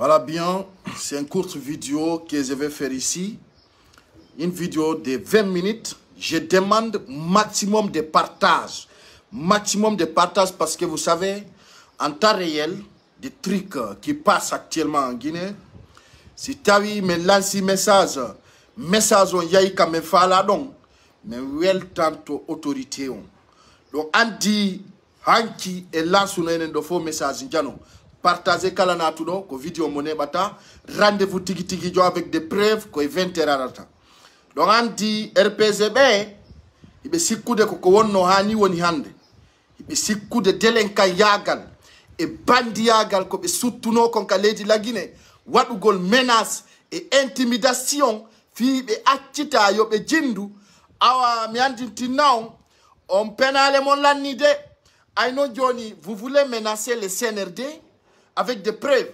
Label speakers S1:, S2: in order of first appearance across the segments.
S1: Voilà bien, c'est une courte vidéo que je vais faire ici. Une vidéo de 20 minutes. Je demande maximum de partage. Maximum de partage parce que vous savez, en temps réel, des trucs euh, qui passent actuellement en Guinée. Si tu as lance un message, message on y a eu un donc, mais wel tente autorité. Donc, on dit, Hanki lance un message, partager kala tudo ko vidéo mo bata rendez-vous tigui tigui jo avec des preuves ko 20 heure arata ɗon andi rpg ibe hiɓe sikkude koko wonno ha ni woni hande hiɓe de delenka yagal e ko be suttuno kon ka leydi lagine gol menace et intimidation fi be accita yo be jindu awa mi andintinna on on penale mon lanni de ayno joni vous voulez menacer le cnrd avec des preuves.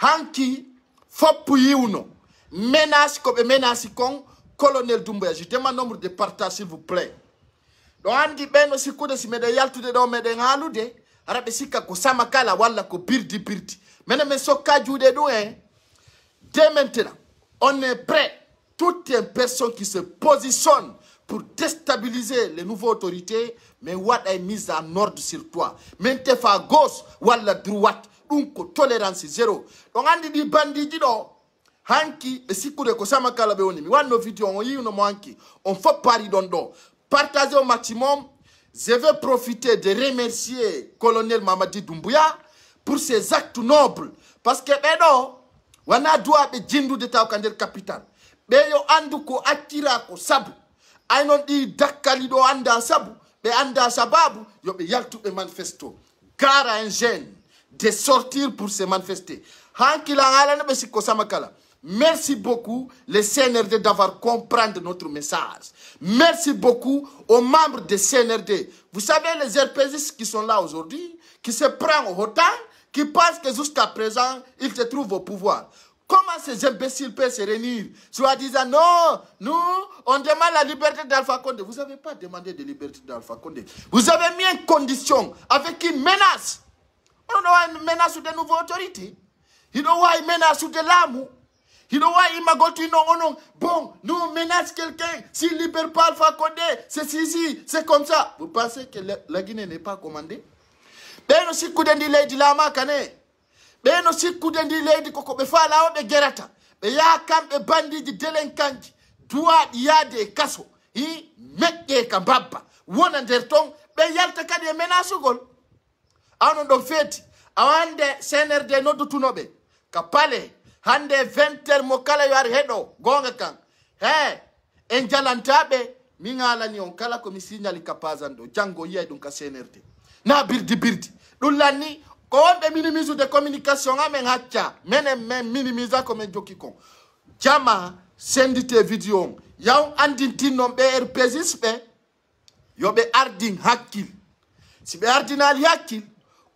S1: Hanki, Fopuyi ou non, menace comme menace comme colonel Doumbouya. Je demande nombre de partages, s'il vous plaît. Donc, on ben, si kude si mede yal tude do mede ngalude, arabe sika ko la wala ko birdi birdi. Mene me so kajude do, hein. Dès maintenant, on est prêt. Toutes les personnes qui se positionnent pour déstabiliser les nouvelles autorités, mais what est mise en ordre sur toi. Même tes gauche ou à la droite, ɗum tolérance zéro on dit, ɗi bandiji hanki ɓe sikure ko sama kala be woni mi wanno vidéo on nos hanki on faut pari ɗon ɗo Partagez au maximum je veux profiter de remercier colonel mamadi doumbouya pour ses actes nobles parce que ɓeɗo eh, wona duwaɓe jindude taw kander capitaine. capital yo andu ko attira ko sabu non di dakali do anda sabu be anda sababu yaltu un manifesto gara en jeune, de sortir pour se manifester. Merci beaucoup, les CNRD, d'avoir compris notre message. Merci beaucoup aux membres des CNRD. Vous savez, les RPS qui sont là aujourd'hui, qui se prennent au temps, qui pensent que jusqu'à présent, ils se trouvent au pouvoir. Comment ces imbéciles peuvent se réunir Soit disant non, nous, on demande la liberté d'Alpha Condé. Vous n'avez pas demandé de liberté d'Alpha Condé. Vous avez mis en condition avec une menace. I don't know why he menace with the Nouveau Autorité. You know why he menace sous de Lamu. You know why il m'a goûté non, oh non. Bon, nous menace quelqu'un. S'il ne libère pas Alpha Condé, c'est si, c'est comme ça. Vous pensez que la, la Guinée n'est pas commandée Beno si kudendi leydi lama kane. Beno si kudendi leydi koko be fa lawo be gerata. Be ya kambe bandiji delinkanji. Duwa des kaso. Hi mekke kambabba. Wona nder ton be yalta kadi au gol. anon ɗo feeti awa hande snrd noddutunoɓe ka paale hande vingtere mo kala yo ari heɗo gonga kan he en jalantaɓe mi ŋalani on kala komi signali ka pasan ɗo janggo yiyay e ɗum ka snrd na birdi birdi ɗum lanni ko wonɓe minimise de communication amen hacca menen min minimise a komin jokki kon jama sendite vidéo on yaw andintinnon ɓe rpgis ɓe yoɓe ardin hakkil si ɓe ardinali hakkil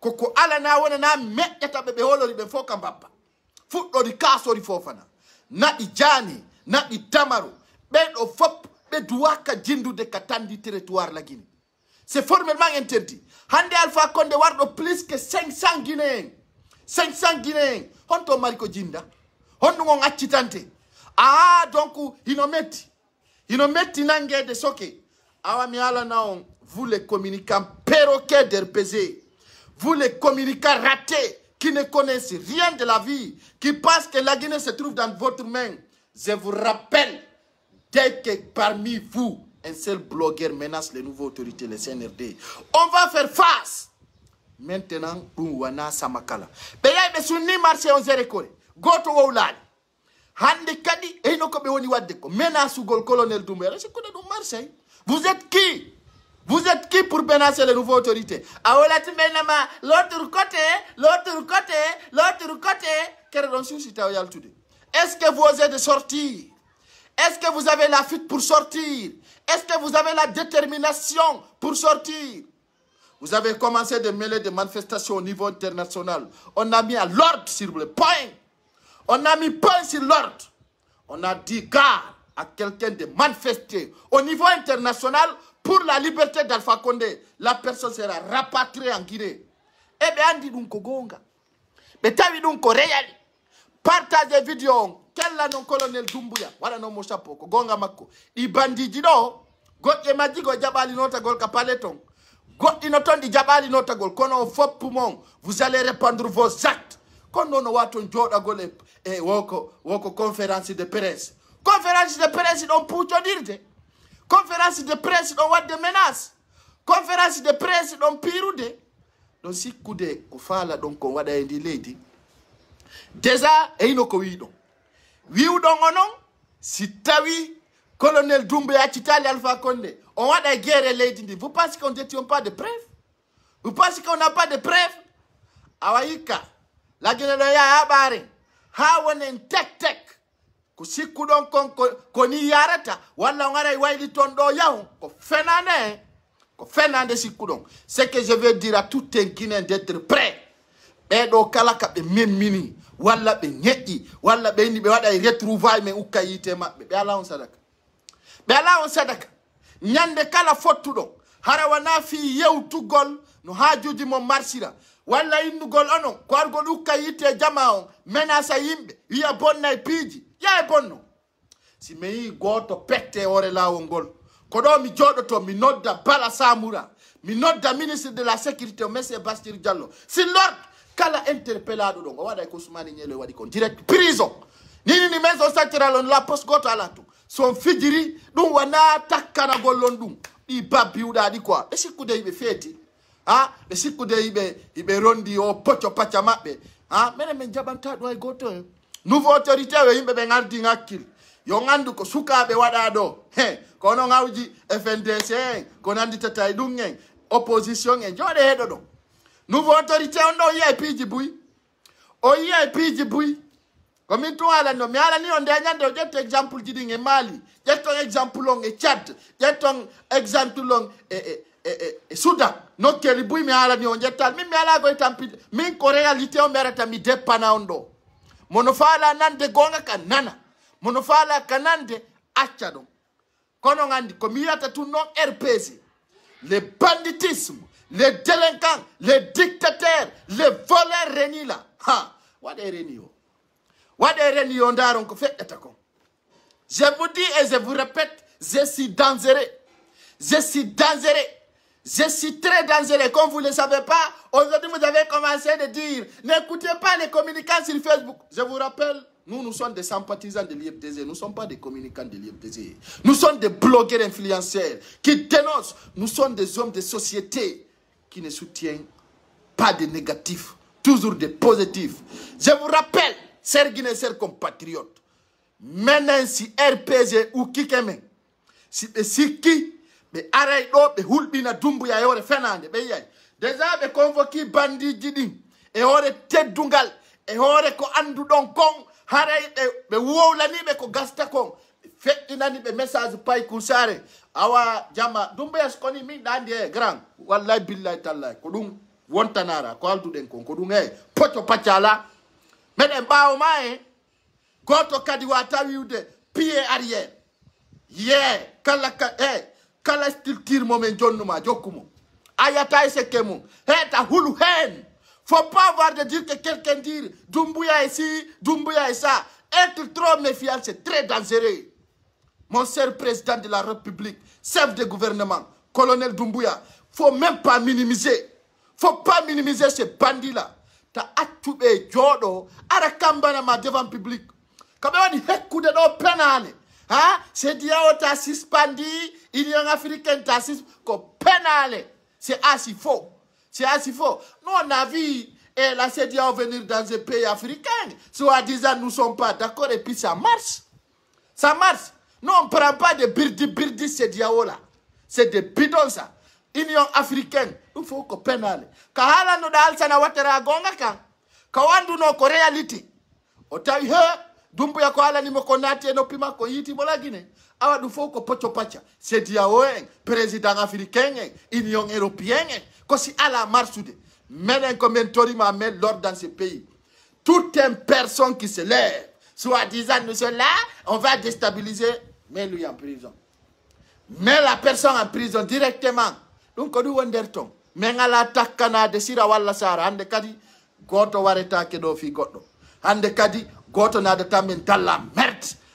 S1: koko alana wona na meƴƴata ɓe ɓe holori ɓen fof ka mbabba fuɗɗori kasori fofana naɗi jaani naɗi damaru ɓeyɗo fop ɓe duwaka jindude ka tandi territoir laguine se formel ma en teddi hande alpha konde warɗo plus que cinq cent guine en cinq cent guine en honto mari ko jinda honɗugon accitante a ah, donc hino metti hino metti nanguede soke awa mi alana on voulet communiquant perroquet der pesé vous les communicants ratés, qui ne connaissent rien de la vie, qui pensent que la Guinée se trouve dans votre main, je vous rappelle, dès que parmi vous, un seul blogueur menace les nouvelles autorités, les CNRD, on va faire face. Maintenant, Bungwana Samakala. Beyay Besuni marché on zerekore. Goto Oulani. Hande Kadi, Einoko Bewoni Wadeko. Menace ou Gol Colonel Doumer. Je connais Doumé Marseille. Vous êtes qui vous êtes qui pour menacer les nouvelles autorités l'autre côté, l'autre côté, l'autre côté. Est-ce que vous de sortir Est-ce que vous avez la fuite pour sortir Est-ce que vous avez la détermination pour sortir Vous avez commencé de mêler des manifestations au niveau international. On a mis à l'ordre sur le point. On a mis point sur l'ordre. On a dit, gars, à quelqu'un de manifester au niveau international pour la liberté d'Alpha Condé, la personne sera rapatriée en Guinée. Eh bien, dit dunko gonga. Betawi dunko reyali. partagez vidéo. quel est non colonel Dumbuya. Wala non mosha poko. Gonga mako. Ibandi jido. Gotye majigo jabali nota paleton, kapaleton. Gotye notondi jabali nota gol. Kono fop poumon. Vous allez répandre vos actes. quand on waton joda gol e eh, woko, woko conférence de presse conférence de presse dans puucodirde conférence de presse Wad de menace conférence de presse ɗon pirude si sikkude ko fala donc on va on va leydi déjà e ino ko Oui ou onon si tawi colonel dumbe accitali alpha conde on va guerre les leydi vous pensez qu'on n'a pas de preuves? vous pensez qu'on n'a pas de preuves? awa la laguine a barré. ha ɓaren tech ko sikkuɗon kon koni yarata walla on aray wayli ton ɗo yahu ko fenane ko fenande sikkuɗon c'est que je veux dire a touten kinen d' être prêt ɓeɗo kala ka ɓe memmini walla ɓe ñeƴƴi walla ɓe ni ɓe waɗa e retrouvail men ukka yite maɓɓe ɓe ala on sadaka ɓe ala on sadaka ñande kala fottuɗo hara wana fi yewtugol no hajuji mo marsira walla innugol onon ko argol ukka yite jama on menace a yimɓe wiya bonna e piiji yahay bonno si mi yi goto pette e hoore lawol ngol ko ɗo mi joɗoto mi nodda bala samoura mi nodda ministre de la sécurité monsieur bastir diallo si lord kala interpellaɗo ɗo o waɗa ko usmani ñeloe waɗi kon direct prison ninini maison sectural on la poste goto ala to son fijiri ɗum wona takkanagollon ɗum ɗi babbiwɗaɗi quoi ɓe sikkude yiɓe feeti ha ɓe sikkude yiɓe yiɓe rondi o pocco pacca maɓɓe ha mene min jaɓanta ɗum hay goto hen nouveau autorité ɓe yimɓe ɓe gardi hakkil yo gandu ko sukaɓe waɗa ɗo he kono gawji fndc en ko nanditata tatay ɗum en opposition en jooɗe heɗo ɗo nouveau autorité on ɗo o yiya e piiji buy o yiya e piiji buy komin tun haalanno mi haalani o nde ñande o ƴetto exemple ji ɗin e maali ƴetton exemple on e tchad ƴetton exemple on e e soudan nokkeli buy mi haalani o ƴettal min mi ala koye tampi min ko réalité o mi arata mi deppana on ɗo mono nande gonga kanana nana mono faala ka kono ngandi ko miyata tun noon rpg le banditisme le délinquants le dictateurs les voleurs reni la ha waɗe reni o waɗe reni yo daron ko je vous dis et je vous répète je suis dangereux je suis dangereux je suis très dangereux comme vous ne le savez pas aujourd'hui vous avez c'est de dire, n'écoutez pas les communicants sur Facebook. Je vous rappelle, nous, nous sommes des sympathisants de l'IFDZ. Nous ne sommes pas des communicants de l'IFDZ. Nous sommes des blogueurs influenceurs qui dénoncent. Nous sommes des hommes de société qui ne soutiennent pas de négatifs, toujours des positifs. Je vous rappelle, chers Guinéens, chers compatriotes, maintenant si RPG ou qui Kikeme, si qui, mais Araïdo, mais Hulbina, Dumbuya, Yore, Fernande, mais déjà ɓe convoqui bandiji ɗin e hoore teddugal e hoore ko andu ɗon kon haray ɓe ɓe wowlaniɓe ko gasta kon feɗɗinani ɓe message pay kun sare awa jama dumbayas koni min ɗandi e grand wallay billay tallay ko ɗum wontanara ko halduɗen kon ko ɗum e poco paccala meɗen ɓawo ma e goto kadi wata wiwde pie arrière ye kala ka e kala stiltirmomen jonnuma jokkumo Ayata ta Heta hen. Faut pas avoir de dire que quelqu'un dit Dumbuya est ci, Dumbuya est ça. Être trop méfiant, c'est très dangereux. Mon cher président de la République, chef de gouvernement, colonel Dumbuya, faut même pas minimiser. Faut pas minimiser ces bandits-là. Ta atube e jodo, ara kambana ma devant public. Kame wani hekude do penane. C'est Se C'est t'as ta bandits, il y a un africain ta ko penale. C'est assez faux. C'est assez faux. Nous, on a vu et eh, la CDAO venir dans un pays africain. Soi-disant, nous ne sommes pas d'accord et puis ça marche. Ça marche. Nous, on ne prend pas de birdi birdi CDAO là. C'est des bidons ça. Union africaine. Il faut que pénale. Kahala no dal na watera gonga ka. Kawandu no ko reality. Otai he. Dumbu ya ko hala ni mokonati no pima ko yiti bolagine awa du foko ko pacha pacca cdao président africain en union européen en ko si ala marsude en commentaire min m'a men lor dans ce pays toute une personne qui se lève soit disant nous sommes là on va déstabiliser mais lui en prison mais la personne en prison directement Donc, ko ɗum woni nder ton min ala sira walla sara ande kadi goto waretake ɗo fi goddo ande kadi goto de tamen talla mer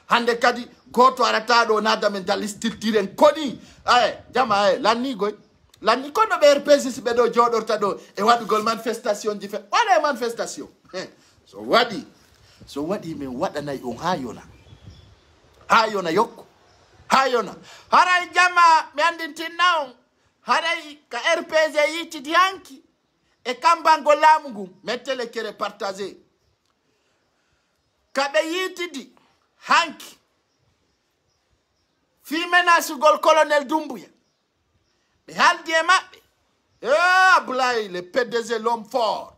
S1: hande kadi goto arata ɗo nada men dalistirtiren koni ay jama ay lanni goy lanni kono ɓe rpg si ɓe ɗo joɗorta ɗo e waɗugol manifestation ji fe waɗa e manifestation so waɗi so waɗi min waɗanayi on ha yona ha yona yokku ha yona haray jama mi andintinna on haray ka rpg e yiitidi hanki e kambangol laamu ngum mettele kere partagé ka ɓe yiitidi hanki sur le colonel dumbuya Mais haldi e eh ablaye le pdg l'homme fort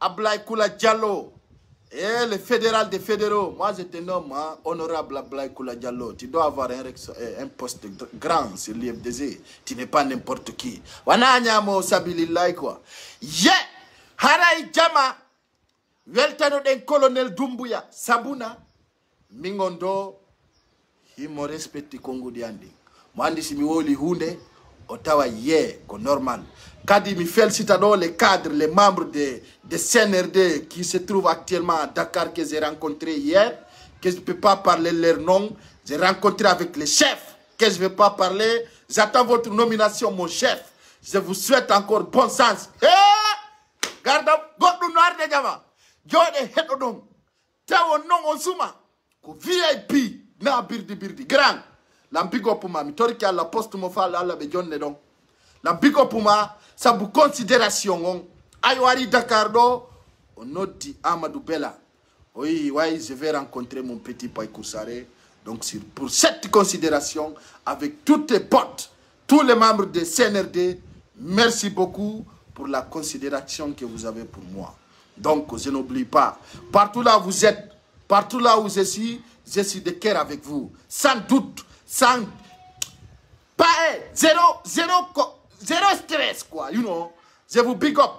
S1: Ablai koula diallo eh le fédéral des fédéraux moi je te nomme hein, honorable Ablai koula diallo tu dois avoir un, eh, poste grand sur l'IFDZ. tu n'es pas n'importe qui wana mo sabili quoi ye haray jama d'un colonel Doumbouya, sabuna mingondo ndo himo respecti kongu diandi si mi woli hunde o tawa ye ko normal kadi mi felsita do les cadres les membres de, de cnrd qui se trouvent actuellement à dakar que j'ai rencontré hier que je ne peux pas parler leur nom j'ai rencontré avec les chefs que je ne vais pas parler j'attends votre nomination mon chef je vous souhaite encore bon sens garda goɗɗum no de jama jooɗe heɗo ɗum tawo non on suma vip na birdi birdi grand lan bigopuma up ma mi la la poste mo fa alla be jonne don lan bigopuma up ma on dakar amadou bella Oui, je vais rencontrer mon petit boy donc pour cette considération avec toutes les potes tous les membres de CNRD merci beaucoup pour la considération que vous avez pour moi donc je n'oublie pas partout là vous êtes Partout là où je suis, je suis de cœur avec vous. Sans doute, sans... Pas zéro, zéro, zéro stress, quoi, you know. Je vous big up.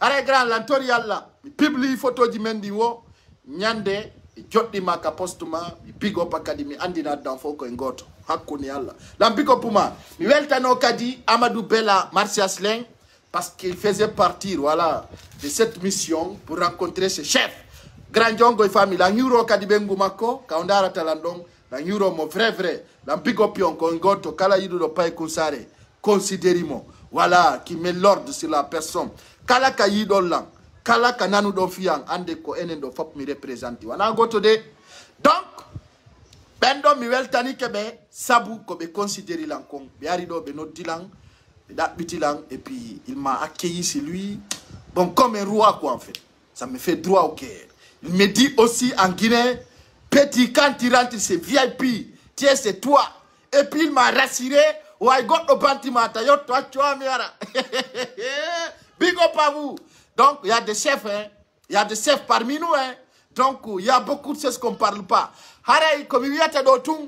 S1: Allez, grand, l'antorial là. Publie photo du mendi, wo. Nyande, jotti maka postuma, big up academy. Andi na dans ko ingoto. Hakuni Allah. La big up puma. Mi Tano kadi, Amadou Bella, Marcia Sling. Parce qu'il faisait partie, voilà, de cette mission pour rencontrer ses chefs grand jongo e famille lan hiwro kadi ɓenngu makko ka o darata lan ɗon lan mo vrai vrai lan pigopion kon goto kala pay kunsare mo voilà qui met l'ordre sur la personne kala ka yiɗon lan kala ka do fiyan ande ko enen do fof mi représenté wona goto de donc bendo do mi weltanike sabu ko be considéri lan kon be ari do ɓe noddi lan et puis il m'a accueilli sur lui bon comme un roi quoi en fait ça me fait droit au cœur me dit aussi en Guinée, petit, quand tu rentres, c'est VIP, tiens, c'est toi. Et puis il m'a rassuré, ouais, got obantimata, yo, toi, tu vois, miara. Big up à vous. Donc, il y a des chefs, hein. Il y a des chefs parmi nous, hein. Donc, il y a beaucoup de choses qu'on ne parle pas. Harai, comme il y a des dotun,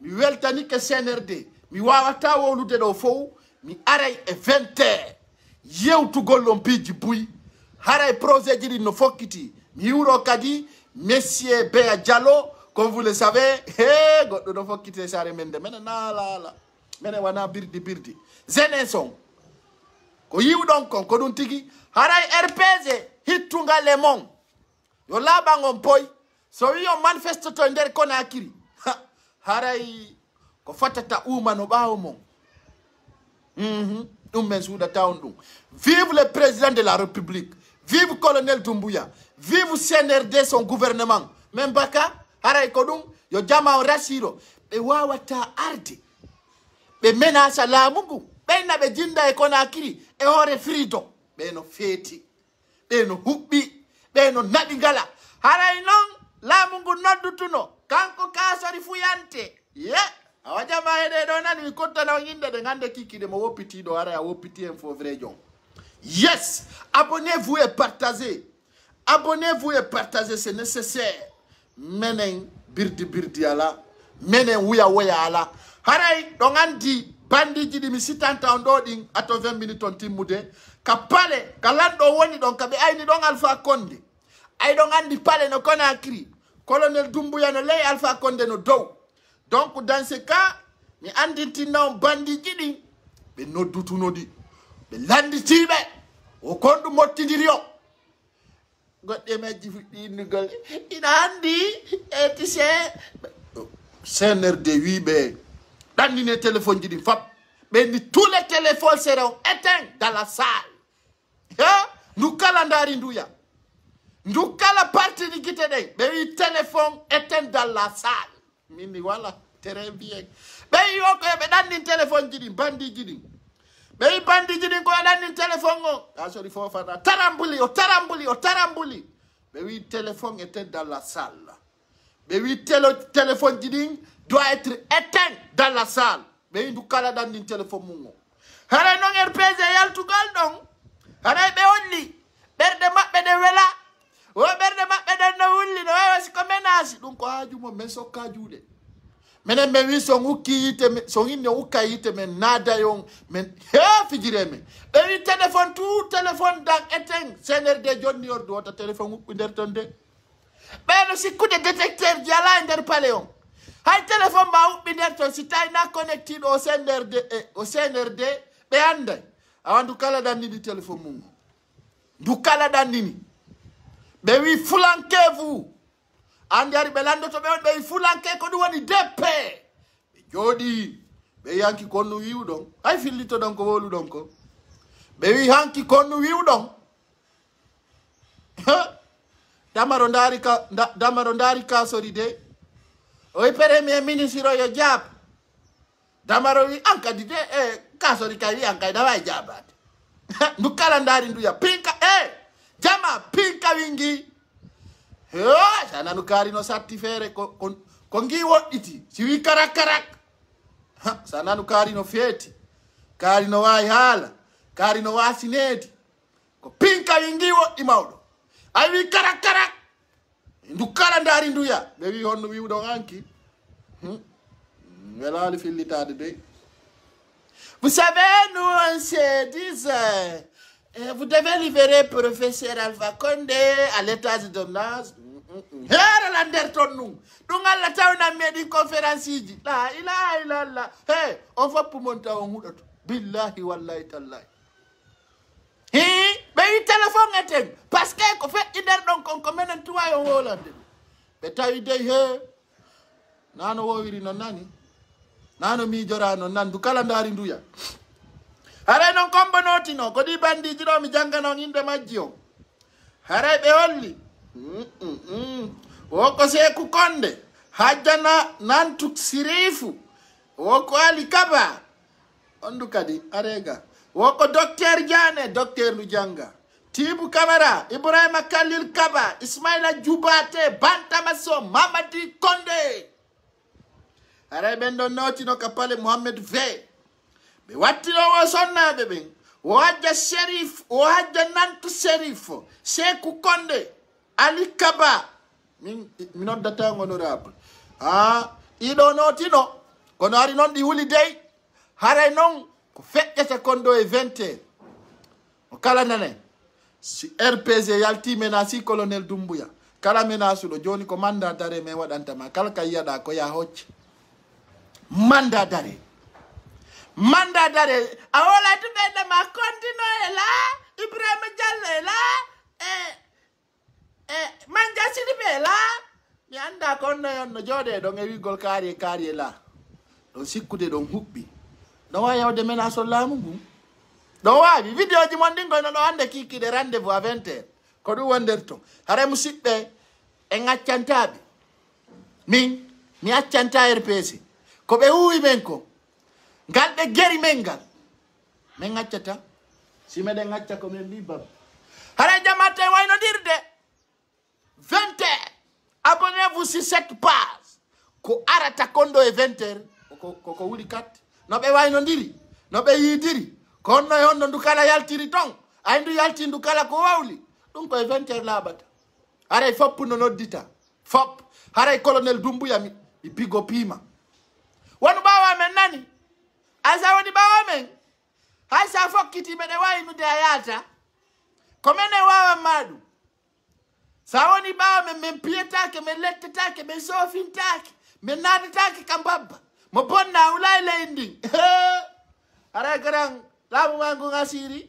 S1: mi weltani que CNRD, mi wawata wolu de dofou, mi arai et 20 heures. Yeu tu golompi du bouy. Harai projet jiri no fokiti miwuro kadi messier Béa Diallo comme vous le savez he nous ɗo fokkite saare men de la la minen wana birdi birdi zene son ko yiwɗon kon ko ɗum tigi haray rpg hitunga mon yo laaɓal ngompoy. so wi on konakiri haray ko fatata uuma no ɓaawo mon ɗum men da vive le président de la république vive colonel doumbouya vive cnrd son gouvernement Même baka haray yo jama o rasiro Be wawata ardi. ɓe menasa laamu Be na be jinda e konakiri e frido Be no feti. Be no na dingala. no haray non, kanko kasari fuyante ye awa jama heɗe ɗo na mi de ngande kiki de mo wopiti haray yes abonnez vous et partagez Abonnez-vous et partagez, c'est nécessaire. Menen birdi birdi ala. Menen wuya wuya ala. Haray, donc on bandi jidi mi sitanta on dodin 20 minutes on timoude. Ka pale, ka lando woni donc, kabe ayni don alpha kondi. Ay don andi pale no konakri. Colonel Dumbuya no lay alpha konde no dow. Donc dans ce cas, mi andi on bandi jidi. Be no di. Be landi tibe. O kondu yo. goɗɗe majji fuɗɗi innugol ina anndi e tise cnr de wi ɓe ɗanndine téléphone ji ɗi fop ɓenni tous les téléphone sereo étin dans la salle he ndu kala ndaari nduya ndu kala parti ni gite ɗen ɓe wi téléphone étin dans la salle minni voilà terrain bien ɓe yi o koye ɓe ɗanndin téléphone ji ɗi bandiji ɗin ɓey bandiji ɗin ko waɗannin téléphone o ya sori fof fata tarambuli o tarambuli o tarambuli ɓe wi téléphone éteint dans la salle ɓe wi téléphone ji doit être éteint dans la salle ɓe wi ndu kala ɗan ɗin téléphone mum o haray noon rpg er yaltugal Hare be ɓe holli ɓerɗe maɓɓe de wela o ɓerɗe maɓɓe de na wulli no wawasi ko ménage ɗum ko haaju mo min sokka juuɗe menembe men wi son te son inne ukka yite men naada yon men heefijire men ɓeni téléphone tout téléphone dan eten cnrd jonni ordu wota téléphone uppi nder ton de ɓeyno sikkude détecteur jala e nder pale on hay téléphone ma uppi nder ton si tawi na connectiɗo o cnrd e o cnrd ɓe annday awa ndu kala ɗannini téléphone mum ndu kala ɗannini ɓe wi flanquez vous Andi ari belando to ɓe on ɓe fulanke ko ɗum woni deppe be jooɗi ɓe wi hanki konnu wiwɗon hay fillito ɗon ko woluɗon ko ɓe wi hanki konnu wiwɗon damaro ndaari ka damaro ndaari kasori de oyi premier ministre o yo jaab damaro wi an kadi de e eh, kasori kay wi an dawa e ndu kala ndaari nduya pinka e jama pinka wingi sa nanu kaarino satti feere ko ko ngi woɗɗiti si wi karak karak sa nanu kaarino feeti kaarino waawi haala kaarino waasineedi ko pinka wi ngi woɗɗi mawɗo ay wi karak karak ndu kala ndaari nduya ɓe wi honno wiwɗo anki hmm, welaali fillitaade dey vous savez nous on se dise eh, vous devez livérer professeur alpha conde à l'étage de nase herala nder ton ɗum ɗum allah tawnan meɗin conférence ji la ilaha ila llah e on foppu mon taw on huɗoto billahi wallahi tallahi hi ɓe wi téléphone eten par ce que ko feƴƴi nder ɗon kon ko menen tuway e on wolande ɓe tawi dey he nano wowiri noon nani nano miijora noon nandu kala ndaari nduya haray noon kombonotino ko ɗi bandiji ɗo mi jangganon inde majji on haray ɓe holli woko seku konde hajjana nantu sirifu woko ali kaba ondu kadi arega woko docteur diane docteur lu janga tibu camara ibrahima kalil kaba ismaila jubate bantamaso mamadi konde aray ɓen ɗon nawtino ka pale mouhammed v ɓe wattinowo sonnaɓe ɓen o hajja shérif o hajja nantu shérif seku konde ali kaba min mi noddata hen honorable ha ɗiɗo notino kono ari noon ɗi wuli dey haray noon ko feƴƴete konɗo e vingt e o kala nanen si rpg yalti menaci colonel dumbuya kala menace ɗo joni ko manda dare men waɗantama kala ka yiyaɗa ko ya hocce manda dare manda dare a wolatuɓeɗema continue e la ibrahima diallo e la e eh. e man jasiri ɓe la mi annda konnoy on no jooɗe ɗon e wigol kaarie kaarie la ɗon sikkude ɗon huɓɓi no wawi yawde menasol laamu ngum ɗon waawi vidéo ji mon ɗingol noɗo annde kikkiɗe rendez-vous à vingt heure ko ɗum wonder ton hare musidɓe e gaccantaaɓe min mi accanta rpc ko ɓe huuwi men ko ngal ɓe geri men ngal min gaccata si meɗen gacca ko min mbi bab hara jama cette base ko arata kondo e 20 heure koko, wuli kat no ɓe wayno ndiri no ɓe yidiri ko honno e honno ndu kala yaltiri ton ay ndu yalti ndu kala ko wawli ɗum koye 20 heure laaɓata haray foppu no noddita fop haray colonel dumbu mi ipigo pima piima wonu ɓawa men nani asa woni ɓawa men hay sa fokkitiɓe ɗe wayno a ayata ko menen wawan sawoni ɓawa men min piyatake min lettatake min soofintake min natatake kam babba mo bonna wulay leydi ndi ara garan laamu ma ngu asiri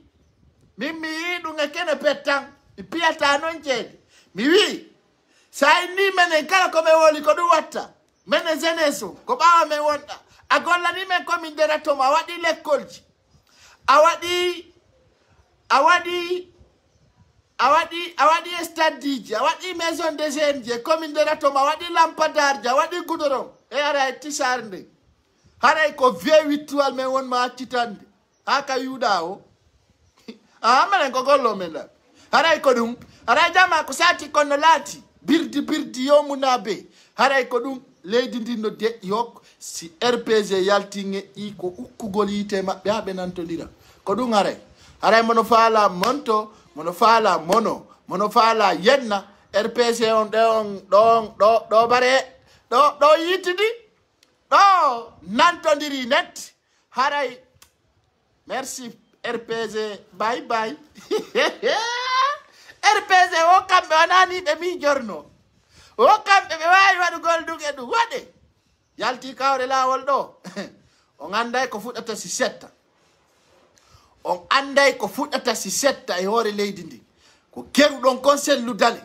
S1: min mi yii ɗum e kene pet tan mi piyata noon ceede mi wii so inni kala ko min woli ko ɗum watta menen jeunesse o ko ɓawa min wonɗa a gollani men komin deratoma a waɗi lekkolji a waɗi a waɗi a waɗi stadiji a waɗi maison de gene je commune de ratom a waɗi lampadare je a waɗi goudoron e aray tisare nde haray ko vieux wittual men wonma accitande ha ka yuuɗa o amanen ko gollo men ɗa haray ko ɗum aray jama ko sati konno laati birdi birdi yomuna be haray ko ɗum leydi ndi no deƴƴi hokko si rpg yalti ŋeƴƴi ko ukkugol yiite maɓɓe ha ɓe nantodira ko ɗum haray haray mono faala monto mono faala mono mono faala yenna rpc on ɗeon ɗon ɗo ɗo bare ɗo ɗo yittidi ɗo nantodiri net haray merci rpg bay bay rpg wo kamɓe wanani ɓe mi jorno wo kamɓe ɓe wawi waɗugol duge ɗum waɗe yalti kawre lawol ɗo o ganday ko fuɗata si setta on anday ko fuɗata si setta e hoore leydi ndi ko keruɗon kon selludale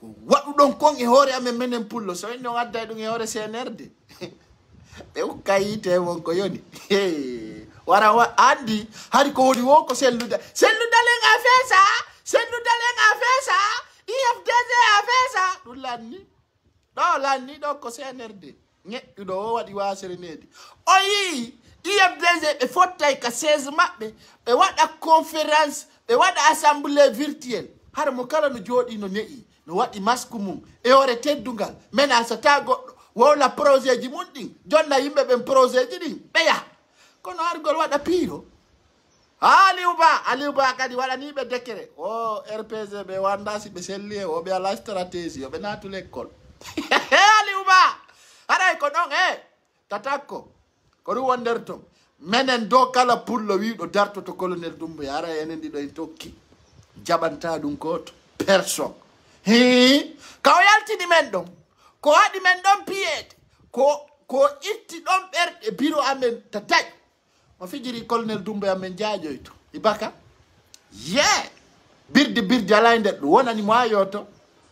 S1: ko waɗuɗon kon e hoore amen minen pullo so wenni on adday ɗum e hoore snrde ɓe ukka yite won ko yoni wara wa andi hari ko woni wo ko selludal selludalen a fesa selludalen a fesa ifdg a fesa ɗum lanni ɗo lanni ɗo ko snrde ñeƴƴuɗo o waɗi wasere nedi o yii ifdg ɓe fottay ka seize maɓɓe ɓe waɗa conférence ɓe waɗa assemblée virtuel hara mo kala no jooɗi no ne'i no waɗi masque mum e hoore teddungal menasata goɗɗo wowla projet ji mum ɗin jonna yimɓe ɓen projet ji ɗin ɓeya kono argol waɗa piiro ha aliw ba aliw ba kadi waɗaniɓe décré o rpg ɓe wanda si ɓe selli e o ɓe ala stratégie yoɓe natule école aliw ba haɗay ko ɗon e tatakko ko ɗum wonder ton menen do kala pullo wiɗo dartoto colonel dumbo ara enen ɗiɗo en tokki jaɓanta ɗum goto personne hi ka o yaltini men ɗon ko waɗi men ɗon piyede ko ko itti ɗon ɓerɗe biro amen ta daƴ mo fijiri colonel dumbo amen jaaƴoyto ibaka ye yeah. birdi birdi ala e nder ɗum wonani mo ha yoto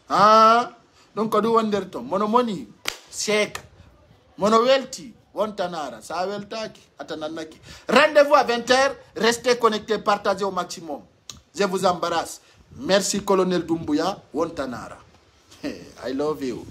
S1: a ah. ɗum ko ɗum wonder ton mono moni seeka mono welti Wontanara, ça Taki. Atananaki. Rendez-vous à 20h, restez connectés, partagez au maximum. Je vous embarrasse. Merci, colonel Doumbouya, Wontanara. I love you.